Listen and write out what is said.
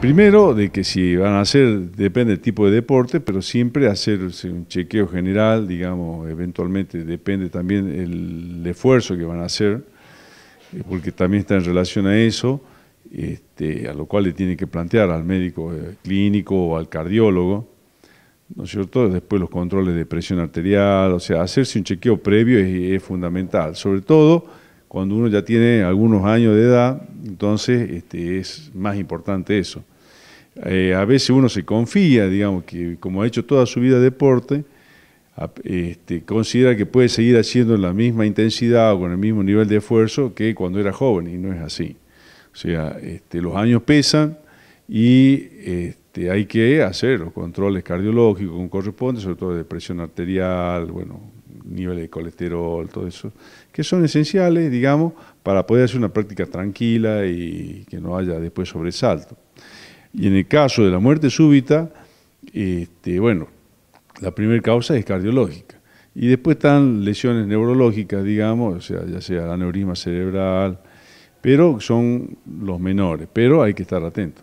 primero, de que si van a hacer, depende del tipo de deporte, pero siempre hacerse un chequeo general, digamos, eventualmente depende también el esfuerzo que van a hacer, eh, porque también está en relación a eso, este, a lo cual le tiene que plantear al médico eh, clínico o al cardiólogo, ¿no es cierto? Después los controles de presión arterial, o sea, hacerse un chequeo previo es fundamental, sobre todo cuando uno ya tiene algunos años de edad, entonces este, es más importante eso. Eh, a veces uno se confía, digamos, que como ha hecho toda su vida deporte, este, considera que puede seguir haciendo la misma intensidad o con el mismo nivel de esfuerzo que cuando era joven, y no es así. O sea, este, los años pesan y este, hay que hacer los controles cardiológicos como corresponde, sobre todo de presión arterial, bueno, niveles de colesterol, todo eso, que son esenciales, digamos, para poder hacer una práctica tranquila y que no haya después sobresalto. Y en el caso de la muerte súbita, este, bueno, la primera causa es cardiológica. Y después están lesiones neurológicas, digamos, o sea, ya sea aneurisma cerebral, pero son los menores, pero hay que estar atento.